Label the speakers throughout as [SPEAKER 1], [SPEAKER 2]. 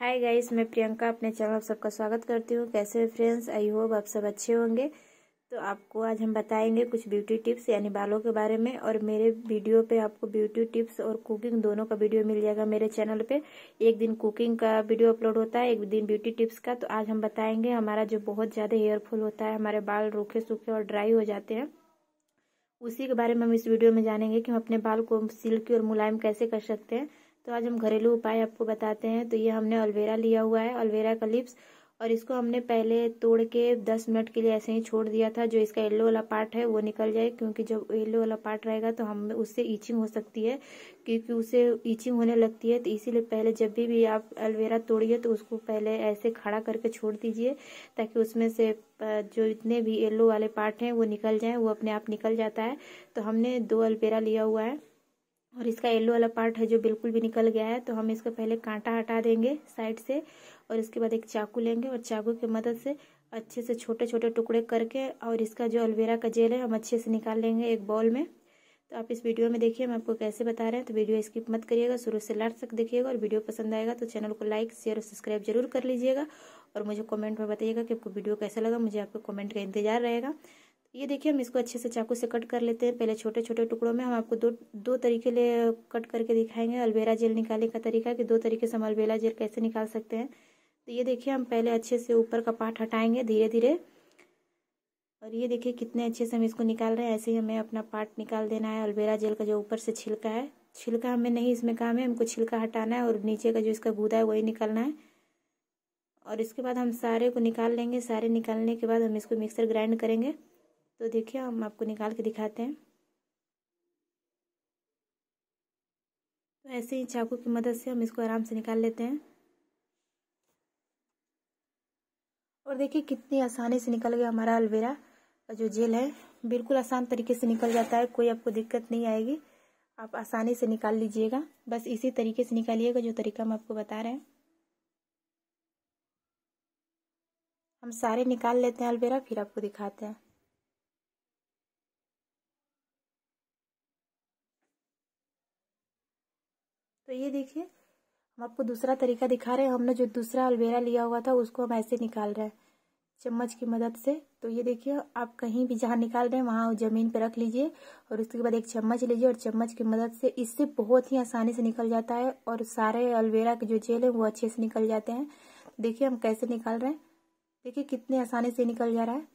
[SPEAKER 1] hi guys मैं प्रियंका अपने channel आप सबका स्वागत करती हूँ कैसे हो फ्रेंड्स आई होप आप सब अच्छे होंगे तो आपको आज हम बताएंगे कुछ ब्यूटी टिप्स यानी बालों के बारे में और मेरे वीडियो पे आपको ब्यूटी टिप्स और कुकिंग दोनों का वीडियो मिल जाएगा मेरे चैनल पे एक दिन कुकिंग का वीडियो अपलोड होता है एक दिन ब्यूटी टिप्स का तो आज हम बताएंगे हमारा जो बहुत ज़्यादा हेयरफुल होता है हमारे बाल रूखे सूखे और ड्राई हो जाते हैं उसी के बारे में हम इस वीडियो में जानेंगे कि हम अपने बाल को सिल्की और मुलायम कैसे कर सकते हैं तो आज हम घरेलू उपाय आपको बताते हैं तो ये हमने अलवेरा लिया हुआ है अलवेरा का लिप्स और इसको हमने पहले तोड़ के दस मिनट के लिए ऐसे ही छोड़ दिया था जो इसका येल्लो वाला पार्ट है वो निकल जाए क्योंकि जब येल्लो वाला पार्ट रहेगा तो हम उससे ईचिंग हो सकती है क्योंकि उससे ईचिंग होने लगती है तो इसीलिए पहले जब भी भी आप एलोवेरा तोड़िए तो उसको पहले ऐसे खड़ा करके छोड़ दीजिए ताकि उसमें से जो इतने भी येल्लो वाले पार्ट हैं वो निकल जाएँ वो अपने आप निकल जाता है तो हमने दो अलवेरा लिया हुआ है और इसका येलो वाला पार्ट है जो बिल्कुल भी निकल गया है तो हम इसको पहले कांटा हटा देंगे साइड से और इसके बाद एक चाकू लेंगे और चाकू की मदद से अच्छे से छोटे छोटे टुकड़े करके और इसका जो अलवेरा का जेल है हम अच्छे से निकाल लेंगे एक बॉल में तो आप इस वीडियो में देखिए हम आपको कैसे बता रहे हैं तो वीडियो स्किप मत करिएगा शुरू से लास्ट तक देखिएगा और वीडियो पसंद आएगा तो चैनल को लाइक शेयर और सब्सक्राइब जरूर कर लीजिएगा और मुझे कमेंट में बताइएगा कि आपको वीडियो कैसा लगा मुझे आपके कमेंट का इंतजार रहेगा ये देखिए हम इसको अच्छे से चाकू से कट कर लेते हैं पहले छोटे छोटे टुकड़ों में हम आपको दो दो तरीके ले कट करके दिखाएंगे अलवेरा जेल निकालने का तरीका कि दो तरीके से हम अलवेरा जेल कैसे निकाल सकते हैं तो ये देखिए हम पहले अच्छे से ऊपर का पार्ट हटाएंगे धीरे धीरे और ये देखिए कितने अच्छे से हम इसको निकाल रहे हैं ऐसे ही हमें अपना पार्ट निकाल देना है अलवेरा जेल का जो ऊपर से छिलका है छिलका हमें नहीं इसमें काम है हमको छिलका हटाना है और नीचे का जो इसका गूदा है वही निकालना है और इसके बाद हम सारे को निकाल लेंगे सारे निकालने के बाद हम इसको मिक्सर ग्राइंड करेंगे तो देखिए हम आपको निकाल के दिखाते हैं तो ऐसे ही चाकू की मदद से हम इसको आराम से निकाल लेते हैं और देखिए कितनी आसानी से निकल गया हमारा अलवेरा का जो जेल है बिल्कुल आसान तरीके से निकल जाता है कोई आपको दिक्कत नहीं आएगी आप आसानी से निकाल लीजिएगा बस इसी तरीके से निकालिएगा जो तरीका हम आपको बता रहे हैं हम सारे निकाल लेते हैं अलवेरा फिर आपको दिखाते हैं ये देखिए हम आपको दूसरा तरीका दिखा रहे हैं हमने जो दूसरा अलवेरा लिया हुआ था उसको हम ऐसे निकाल रहे हैं चम्मच की मदद से तो ये देखिए आप कहीं भी जहाँ निकाल रहे हैं वहाँ ज़मीन पर रख लीजिए और उसके बाद एक चम्मच लीजिए और चम्मच की मदद से इससे बहुत ही आसानी से निकल जाता है और सारे अलवेरा के जो जेल है वो अच्छे से निकल जाते हैं देखिए हम कैसे निकाल रहे हैं देखिए कितने आसानी से निकल जा रहा है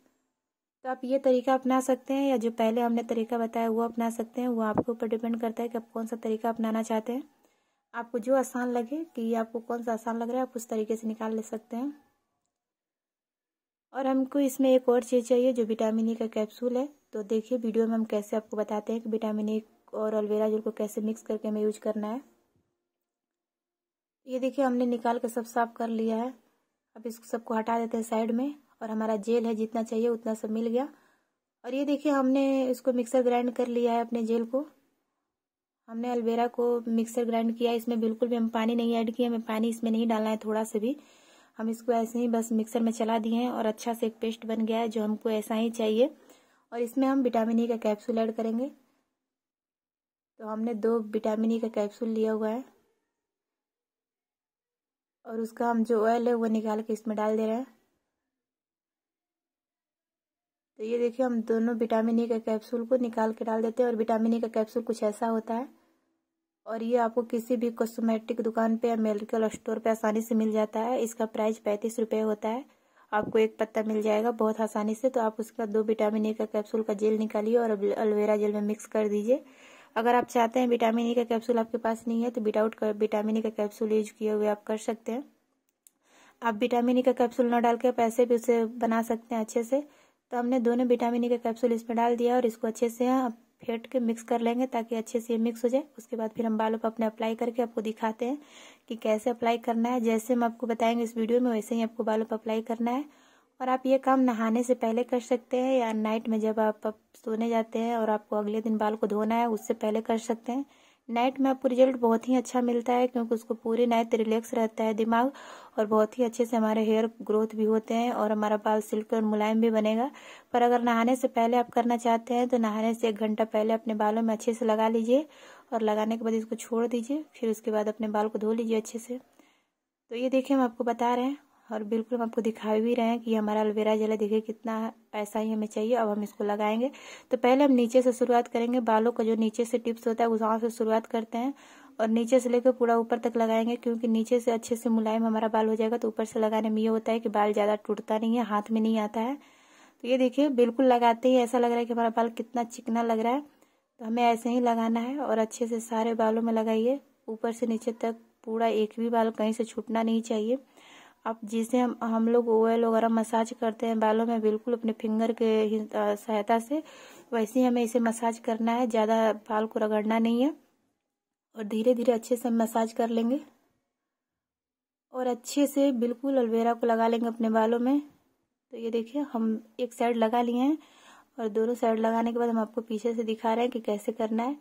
[SPEAKER 1] तो आप ये तरीका अपना सकते हैं या जो पहले हमने तरीका बताया वो अपना सकते हैं वो आपके ऊपर डिपेंड करता है कि आप कौन सा तरीका अपनाना चाहते हैं आपको जो आसान लगे कि आपको कौन सा आसान लग रहा है आप उस तरीके से निकाल ले सकते हैं और हमको इसमें एक और चीज़ चाहिए जो विटामिन ई e का कैप्सूल है तो देखिए वीडियो में हम कैसे आपको बताते हैं कि विटामिन ई e और अलवेरा जेल को कैसे मिक्स करके हमें यूज करना है ये देखिए हमने निकाल के सब साफ कर लिया है अब इसको सबको हटा देते हैं साइड में और हमारा जेल है जितना चाहिए उतना सब मिल गया और ये देखिए हमने इसको मिक्सर ग्राइंड कर लिया है अपने जेल को हमने अलवेरा को मिक्सर ग्राइंड किया इसमें बिल्कुल भी हम पानी नहीं ऐड किए हमें पानी इसमें नहीं डालना है थोड़ा सा भी हम इसको ऐसे ही बस मिक्सर में चला दिए हैं और अच्छा से एक पेस्ट बन गया है जो हमको ऐसा ही चाहिए और इसमें हम विटामिन ई e का कैप्सूल ऐड करेंगे तो हमने दो विटामिन ई e का कैप्सूल लिया हुआ है और उसका हम जो ऑयल है वो निकाल के इसमें डाल दे रहे हैं तो ये देखिए हम दोनों विटामिन ई e का कैप्सूल को निकाल के डाल देते हैं और विटामिन ई का कैप्सूल कुछ ऐसा होता है और ये आपको किसी भी कॉस्मेटिक दुकान पे या मेडिकल स्टोर पे आसानी से मिल जाता है इसका प्राइस पैंतीस रुपये होता है आपको एक पत्ता मिल जाएगा बहुत आसानी से तो आप उसका दो विटामिन ए का कैप्सूल का जेल निकालिए और अलवेरा जेल में मिक्स कर दीजिए अगर आप चाहते हैं विटामिन ई का कैप्सूल आपके पास नहीं है तो विदाउट विटामिन ई का कैप्सूल यूज किए हुए आप कर सकते हैं आप विटामिन ई का कैप्सूल न डाल के पैसे भी उसे बना सकते हैं अच्छे से तो हमने दोनों विटामिन ई का कैप्सूल इसमें डाल दिया और इसको अच्छे से आप फेंट के मिक्स कर लेंगे ताकि अच्छे से मिक्स हो जाए उसके बाद फिर हम बालों पर अपने अप्लाई करके आपको दिखाते हैं कि कैसे अप्लाई करना है जैसे हम आपको बताएंगे इस वीडियो में वैसे ही आपको बालों पर अप्लाई करना है और आप ये काम नहाने से पहले कर सकते हैं या नाइट में जब आप, आप सोने जाते हैं और आपको अगले दिन बाल को धोना है उससे पहले कर सकते हैं नाइट में आपको रिजल्ट बहुत ही अच्छा मिलता है क्योंकि उसको पूरी नाइट रिलैक्स रहता है दिमाग और बहुत ही अच्छे से हमारे हेयर ग्रोथ भी होते हैं और हमारा बाल सिल्क और मुलायम भी बनेगा पर अगर नहाने से पहले आप करना चाहते हैं तो नहाने से एक घंटा पहले अपने बालों में अच्छे से लगा लीजिए और लगाने के बाद इसको छोड़ दीजिए फिर उसके बाद अपने बाल को धो लीजिए अच्छे से तो ये देखिए हम आपको बता रहे हैं और बिल्कुल हम आपको दिखा भी रहे हैं कि हमारा अलवेरा जल है देखिए कितना पैसा ही हमें चाहिए अब हम इसको लगाएंगे तो पहले हम नीचे से शुरुआत करेंगे बालों का जो नीचे से टिप्स होता है वहाँ से शुरुआत करते हैं और नीचे से लेकर पूरा ऊपर तक लगाएंगे क्योंकि नीचे से अच्छे से मुलायम हमारा बाल हो जाएगा तो ऊपर से लगाने में ये होता है कि बाल ज़्यादा टूटता नहीं है हाथ में नहीं आता है तो ये देखिए बिल्कुल लगाते ही ऐसा लग रहा है कि हमारा बाल कितना चिकना लग रहा है तो हमें ऐसे ही लगाना है और अच्छे से सारे बालों में लगाइए ऊपर से नीचे तक पूरा एक भी बाल कहीं से छूटना नहीं चाहिए अब जिसे हम हम लोग ऑयल वगैरह मसाज करते हैं बालों में बिल्कुल अपने फिंगर के सहायता से वैसे ही हमें इसे मसाज करना है ज़्यादा बाल को रगड़ना नहीं है और धीरे धीरे अच्छे से हम मसाज कर लेंगे और अच्छे से बिल्कुल अलवेरा को लगा लेंगे अपने बालों में तो ये देखिए हम एक साइड लगा लिए हैं और दोनों साइड लगाने के बाद हम आपको पीछे से दिखा रहे हैं कि कैसे करना है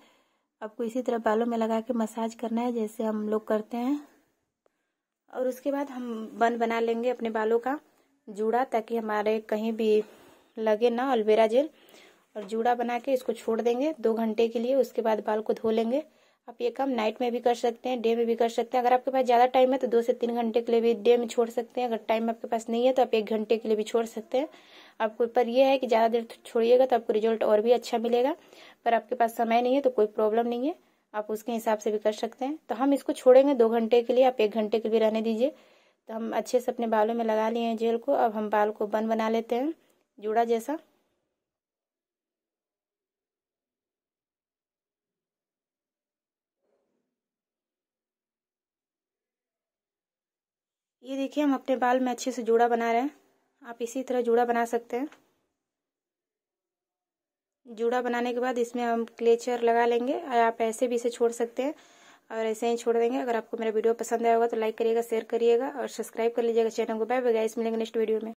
[SPEAKER 1] आपको इसी तरह बालों में लगा के मसाज करना है जैसे हम लोग करते हैं और उसके बाद हम बन बना लेंगे अपने बालों का जूड़ा ताकि हमारे कहीं भी लगे ना अलवेरा जेल और जूड़ा बना के इसको छोड़ देंगे दो घंटे के लिए उसके बाद बाल को धो लेंगे आप ये काम नाइट में भी कर सकते हैं डे में भी कर सकते हैं अगर आपके पास ज़्यादा टाइम है तो दो से तीन घंटे के लिए भी डे में छोड़ सकते हैं अगर टाइम आपके पास नहीं है तो आप एक घंटे के लिए भी छोड़ सकते हैं आपको पर यह है कि ज़्यादा देर तो छोड़िएगा तो आपको रिजल्ट और भी अच्छा मिलेगा पर आपके पास समय नहीं है तो कोई प्रॉब्लम नहीं है आप उसके हिसाब से भी कर सकते हैं तो हम इसको छोड़ेंगे दो घंटे के लिए आप एक घंटे के लिए रहने दीजिए तो हम अच्छे से अपने बालों में लगा लिए हैं जेल को अब हम बाल को बन बना लेते हैं जूड़ा जैसा ये देखिए हम अपने बाल में अच्छे से जूड़ा बना रहे हैं आप इसी तरह जूड़ा बना सकते हैं जूड़ा बनाने के बाद इसमें हम क्लेचर लगा लेंगे और आप ऐसे भी इसे छोड़ सकते हैं और ऐसे ही छोड़ देंगे अगर आपको मेरा वीडियो पसंद आया होगा तो लाइक करिएगा शेयर करिएगा और सब्सक्राइब कर लीजिएगा चैनल को बाय बाय गाइस मिलेंगे नेक्स्ट वीडियो में